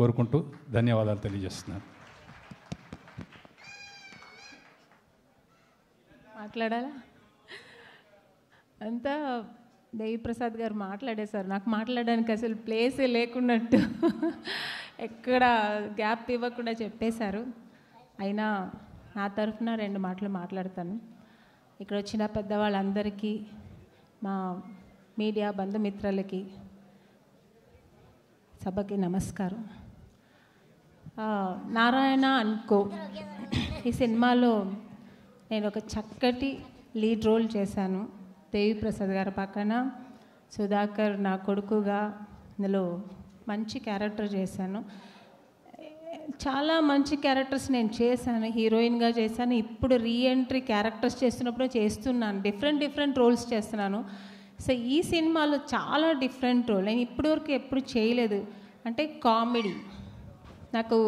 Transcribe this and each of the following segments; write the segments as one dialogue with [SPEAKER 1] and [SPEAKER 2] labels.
[SPEAKER 1] కోరుకుంటూ ధన్యవాదాలు తెలియజేస్తున్నాను మాట్లాడాలా అంతా దేవిప్రసాద్ గారు మాట్లాడేశారు నాకు మాట్లాడడానికి అసలు ప్లేసే లేకున్నట్టు ఎక్కడ గ్యాప్ ఇవ్వకుండా చెప్పేశారు అయినా నా తరఫున రెండు మాటలు మాట్లాడతాను ఇక్కడ వచ్చిన పెద్దవాళ్ళందరికీ మా మీడియా బంధుమిత్రులకి సభకి నమస్కారం నారాయణ అనుకో ఈ సినిమాలో నేను ఒక చక్కటి లీడ్ రోల్ చేశాను దేవి ప్రసాద్ గారి పక్కన సుధాకర్ నా కొడుకుగా ఇందులో మంచి క్యారెక్టర్ చేశాను చాలా మంచి క్యారెక్టర్స్ నేను చేశాను హీరోయిన్గా చేశాను ఇప్పుడు రీఎంట్రీ క్యారెక్టర్స్ చేస్తున్నప్పుడు చేస్తున్నాను డిఫరెంట్ డిఫరెంట్ రోల్స్ చేస్తున్నాను సో ఈ సినిమాలో చాలా డిఫరెంట్ రోల్ నేను ఇప్పటివరకు ఎప్పుడు చేయలేదు అంటే కామెడీ నాకు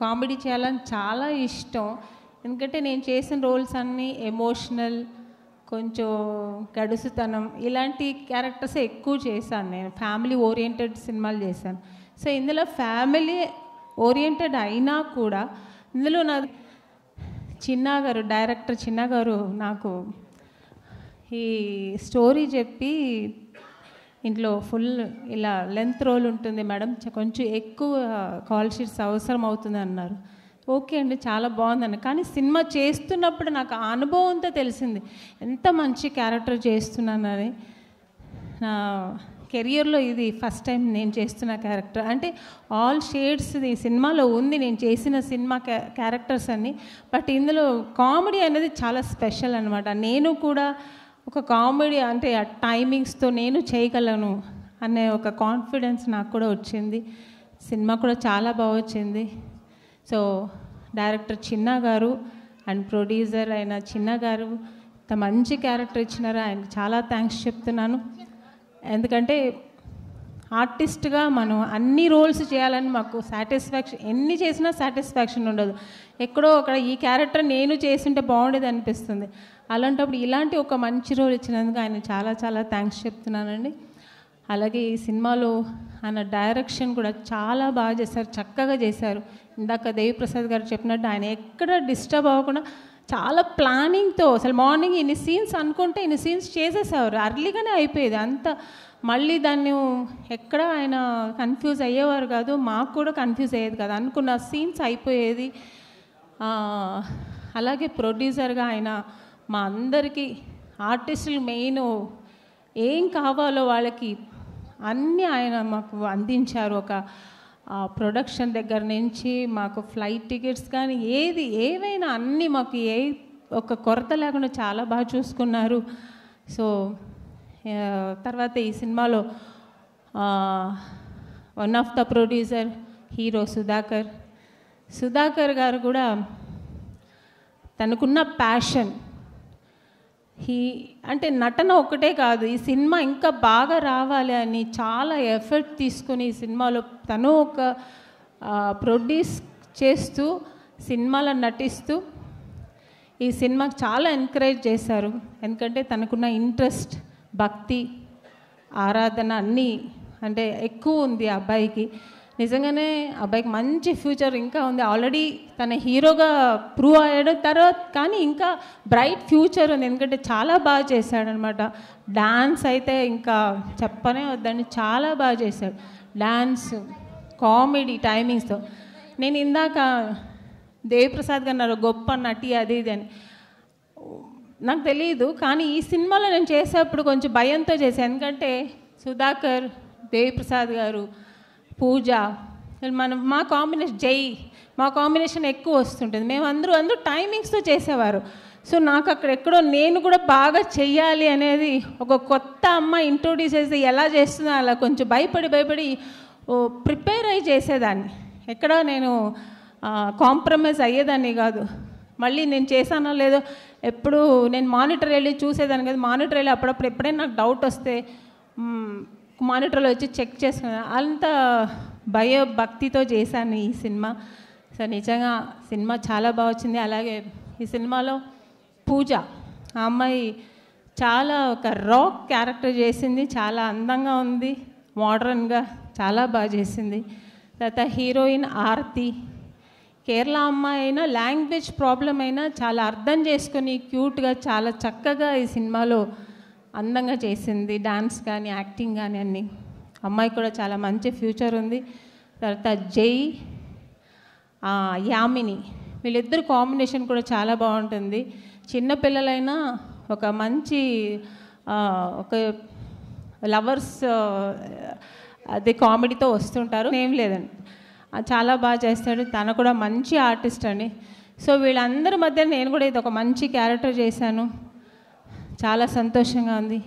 [SPEAKER 1] కామెడీ చేయాలని చాలా ఇష్టం ఎందుకంటే నేను చేసిన రోల్స్ అన్నీ ఎమోషనల్ కొంచెం గడుసుతనం ఇలాంటి క్యారెక్టర్స్ ఎక్కువ చేశాను నేను ఫ్యామిలీ ఓరియంటెడ్ సినిమాలు చేశాను సో ఇందులో ఫ్యామిలీ ఓరియంటెడ్ అయినా కూడా ఇందులో నా చిన్న గారు డైరెక్టర్ చిన్న గారు నాకు ఈ స్టోరీ చెప్పి ఇంట్లో ఫుల్ ఇలా లెంత్ రోల్ ఉంటుంది మేడం కొంచెం ఎక్కువ కాల్ షీట్స్ అవసరం అవుతుంది అన్నారు ఓకే అండి చాలా బాగుందండి కానీ సినిమా చేస్తున్నప్పుడు నాకు అనుభవంతో తెలిసింది ఎంత మంచి క్యారెక్టర్ చేస్తున్నానని నా కెరియర్లో ఇది ఫస్ట్ టైం నేను చేస్తున్న క్యారెక్టర్ అంటే ఆల్ షేడ్స్ ఈ సినిమాలో ఉంది నేను చేసిన సినిమా క్యారెక్టర్స్ అన్ని బట్ ఇందులో కామెడీ అనేది చాలా స్పెషల్ అనమాట నేను కూడా ఒక కామెడీ అంటే ఆ టైమింగ్స్తో నేను చేయగలను అనే ఒక కాన్ఫిడెన్స్ నాకు కూడా వచ్చింది సినిమా కూడా చాలా బాగా వచ్చింది సో డైరెక్టర్ చిన్న గారు అండ్ ప్రొడ్యూసర్ అయిన చిన్న గారు ఇంత మంచి క్యారెక్టర్ ఇచ్చినారు ఆయనకు చాలా థ్యాంక్స్ చెప్తున్నాను ఎందుకంటే ఆర్టిస్ట్గా మనం అన్ని రోల్స్ చేయాలని మాకు సాటిస్ఫాక్షన్ ఎన్ని చేసినా సాటిస్ఫాక్షన్ ఉండదు ఎక్కడో అక్కడ ఈ క్యారెక్టర్ నేను చేసింటే బాగుండేది అనిపిస్తుంది అలాంటప్పుడు ఇలాంటి ఒక మంచి రోల్ ఇచ్చినందుకు ఆయన చాలా చాలా థ్యాంక్స్ చెప్తున్నానండి అలాగే ఈ సినిమాలో ఆయన డైరెక్షన్ కూడా చాలా బాగా చేశారు చక్కగా చేశారు ఇందాక దేవిప్రసాద్ గారు చెప్పినట్టు ఆయన ఎక్కడ డిస్టర్బ్ అవ్వకుండా చాలా ప్లానింగ్తో అసలు మార్నింగ్ ఇన్ని సీన్స్ అనుకుంటే ఇన్ని సీన్స్ చేసేసేవారు అర్లీగానే అయిపోయేది అంత మళ్ళీ దాన్ని ఎక్కడ ఆయన కన్ఫ్యూజ్ అయ్యేవారు కాదు మాకు కూడా కన్ఫ్యూజ్ అయ్యేది కదా అనుకున్న సీన్స్ అయిపోయేది అలాగే ప్రొడ్యూసర్గా ఆయన మా అందరికీ ఆర్టిస్టులు మెయిన్ ఏం కావాలో వాళ్ళకి అన్నీ ఆయన మాకు అందించారు ఒక ప్రొడక్షన్ దగ్గర నుంచి మాకు ఫ్లైట్ టికెట్స్ కానీ ఏది ఏవైనా అన్నీ మాకు ఏ ఒక కొరత లేకుండా చాలా బాగా చూసుకున్నారు సో తర్వాత ఈ సినిమాలో one of the producer hero Sudhakar Sudhakar గారు కూడా తనకున్న ప్యాషన్ హీ అంటే నటన ఒకటే కాదు ఈ సినిమా ఇంకా బాగా రావాలి అని చాలా ఎఫర్ట్ తీసుకుని ఈ సినిమాలో తను ఒక ప్రొడ్యూస్ చేస్తూ సినిమాలో నటిస్తూ ఈ సినిమాకి చాలా ఎంకరేజ్ చేశారు ఎందుకంటే తనకున్న ఇంట్రెస్ట్ భక్తి ఆరాధన అన్నీ అంటే ఎక్కువ ఉంది అబ్బాయికి నిజంగానే అబ్బాయికి మంచి ఫ్యూచర్ ఇంకా ఉంది ఆల్రెడీ తన హీరోగా ప్రూవ్ అయ్యాడు తర్వాత కానీ ఇంకా బ్రైట్ ఫ్యూచర్ ఉంది ఎందుకంటే చాలా బాగా చేశాడనమాట డాన్స్ అయితే ఇంకా చెప్పనే వద్దని చాలా బాగా చేశాడు డాన్స్ కామెడీ టైమింగ్స్తో నేను ఇందాక దేవిప్రసాద్ గారు గొప్ప నటి అది ఇది అని నాకు తెలియదు కానీ ఈ సినిమాలో నేను చేసేప్పుడు కొంచెం భయంతో చేసాను ఎందుకంటే సుధాకర్ దేవిప్రసాద్ గారు పూజ మనం మా కాంబినేషన్ జై మా కాంబినేషన్ ఎక్కువ వస్తుంటుంది మేము అందరూ అందరూ టైమింగ్స్తో చేసేవారు సో నాకు అక్కడ ఎక్కడో నేను కూడా బాగా చెయ్యాలి అనేది ఒక కొత్త అమ్మ ఇంట్రొడ్యూస్ చేసి ఎలా చేస్తుందో అలా కొంచెం భయపడి భయపడి ప్రిపేర్ అయ్యి చేసేదాన్ని ఎక్కడో నేను కాంప్రమైజ్ అయ్యేదాన్ని కాదు మళ్ళీ నేను చేశానో లేదో ఎప్పుడు నేను మానిటర్ వెళ్ళి చూసేదాన్ని కదా మానిటర్ వెళ్ళి అప్పుడప్పుడు ఎప్పుడైనా నాకు డౌట్ వస్తే మానిటర్లో వచ్చి చెక్ చేసుకున్నాను అంత భయభక్తితో చేశాను ఈ సినిమా సో నిజంగా సినిమా చాలా బాగా వచ్చింది అలాగే ఈ సినిమాలో పూజ ఆ అమ్మాయి చాలా ఒక రాక్ క్యారెక్టర్ చేసింది చాలా అందంగా ఉంది మోడర్న్గా చాలా బాగా చేసింది తర్వాత హీరోయిన్ ఆర్తి కేరళ అమ్మాయి అయినా లాంగ్వేజ్ ప్రాబ్లం అయినా చాలా అర్థం చేసుకొని క్యూట్గా చాలా చక్కగా ఈ సినిమాలో అందంగా చేసింది డాన్స్ కానీ యాక్టింగ్ కానీ అన్ని అమ్మాయి కూడా చాలా మంచి ఫ్యూచర్ ఉంది తర్వాత జై యామిని వీళ్ళిద్దరు కాంబినేషన్ కూడా చాలా బాగుంటుంది చిన్నపిల్లలైనా ఒక మంచి ఒక లవర్స్ అదే కామెడీతో వస్తుంటారు ఏం లేదండి చాలా బాగా చేస్తాడు తను కూడా మంచి ఆర్టిస్ట్ అండి సో వీళ్ళందరి మధ్య నేను కూడా ఇది ఒక మంచి క్యారెక్టర్ చేశాను చాలా సంతోషంగా ఉంది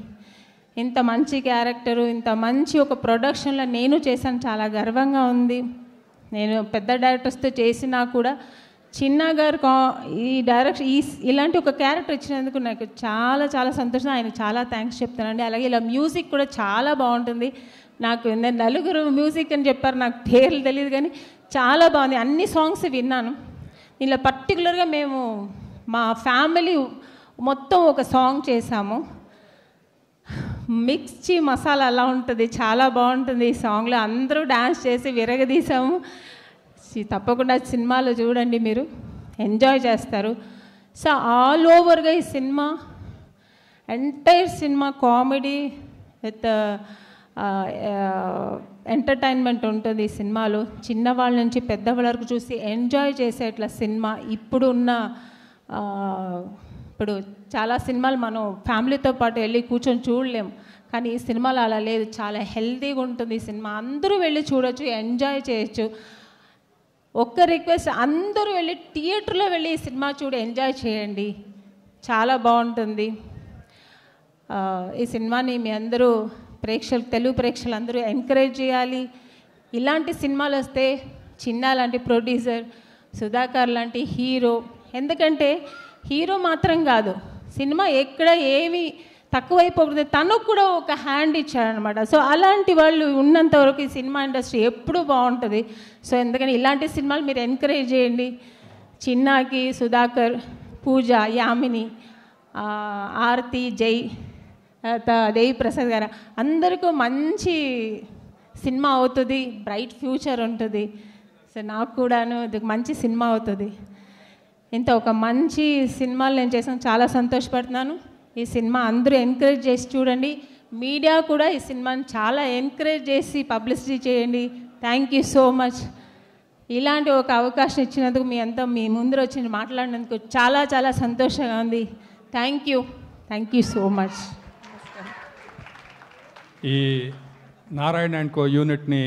[SPEAKER 1] ఇంత మంచి క్యారెక్టరు ఇంత మంచి ఒక ప్రొడక్షన్లో నేను చేశాను చాలా గర్వంగా ఉంది నేను పెద్ద డైరెక్టర్స్తో చేసినా కూడా చిన్న గారు కా ఈ డైరెక్ట్ ఈ ఇలాంటి ఒక క్యారెక్టర్ ఇచ్చినందుకు నాకు చాలా చాలా సంతోషం ఆయన చాలా థ్యాంక్స్ చెప్తానండి అలాగే ఇలా మ్యూజిక్ కూడా చాలా బాగుంటుంది నాకు నలుగురు మ్యూజిక్ అని చెప్పారు నాకు పేర్లు తెలియదు కానీ చాలా బాగుంది అన్ని సాంగ్స్ విన్నాను ఇలా పర్టికులర్గా మేము మా ఫ్యామిలీ మొత్తం ఒక సాంగ్ చేసాము మిక్స్చి మసాలా అలా ఉంటుంది చాలా బాగుంటుంది ఈ సాంగ్లో అందరూ డ్యాన్స్ చేసి విరగదీసాము తప్పకుండా సినిమాలో చూడండి మీరు ఎంజాయ్ చేస్తారు సో ఆల్ ఓవర్గా ఈ సినిమా ఎంటైర్ సినిమా కామెడీ విత్ ఎంటర్టైన్మెంట్ ఉంటుంది ఈ సినిమాలో చిన్నవాళ్ళ నుంచి పెద్దవాళ్ళ వరకు చూసి ఎంజాయ్ చేసేట్ల సినిమా ఇప్పుడున్న ఇప్పుడు చాలా సినిమాలు మనం ఫ్యామిలీతో పాటు వెళ్ళి కూర్చొని చూడలేము కానీ ఈ సినిమాలు అలా లేదు చాలా హెల్తీగా ఉంటుంది ఈ సినిమా అందరూ వెళ్ళి చూడొచ్చు ఎంజాయ్ చేయొచ్చు ఒక్క రిక్వెస్ట్ అందరూ వెళ్ళి థియేటర్లో వెళ్ళి ఈ సినిమా చూడు ఎంజాయ్ చేయండి చాలా బాగుంటుంది ఈ సినిమాని మీ అందరూ ప్రేక్షలు తెలుగు ప్రేక్షలు అందరూ ఎంకరేజ్ చేయాలి ఇలాంటి సినిమాలు వస్తే చిన్న లాంటి ప్రొడ్యూసర్ సుధాకర్ లాంటి హీరో ఎందుకంటే హీరో మాత్రం కాదు సినిమా ఎక్కడ ఏమి తక్కువైపోతుంది తనకు కూడా ఒక హ్యాండ్ ఇచ్చారనమాట సో అలాంటి వాళ్ళు ఉన్నంత వరకు ఈ సినిమా ఇండస్ట్రీ ఎప్పుడూ బాగుంటుంది సో ఎందుకని ఇలాంటి సినిమాలు మీరు ఎంకరేజ్ చేయండి చిన్నాకి సుధాకర్ పూజ యామిని ఆర్తి జై దేవి ప్రసాద్ గారు అందరికీ మంచి సినిమా అవుతుంది బ్రైట్ ఫ్యూచర్ ఉంటుంది సో నాకు కూడాను ఇది మంచి సినిమా అవుతుంది ఇంత ఒక మంచి సినిమాలు నేను చేసాను చాలా సంతోషపడుతున్నాను ఈ సినిమా అందరూ ఎంకరేజ్ చేసి చూడండి మీడియా కూడా ఈ సినిమాని చాలా ఎంకరేజ్ చేసి పబ్లిసిటీ చేయండి థ్యాంక్ యూ సో మచ్ ఇలాంటి ఒక అవకాశం ఇచ్చినందుకు మీ అంతా మీ ముందర వచ్చి మాట్లాడినందుకు చాలా చాలా సంతోషంగా ఉంది thank you thank you so much ఈ నారాయణ అండ్ కో యూనిట్ని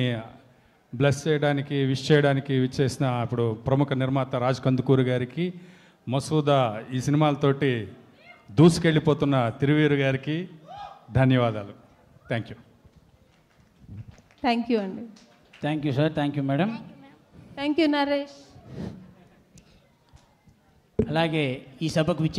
[SPEAKER 1] బ్లెస్ చేయడానికి విష్ చేయడానికి విచ్చేసిన ఇప్పుడు ప్రముఖ నిర్మాత రాజ్ కందుకూరు గారికి మసూదా ఈ సినిమాలతోటి దూసుకెళ్ళిపోతున్న తిరువీరు గారికి ధన్యవాదాలు థ్యాంక్ యూ థ్యాంక్ యూ అండి thank you sir thank you madam thank you Naresh అలాగే ఈ సభకు విచ్చే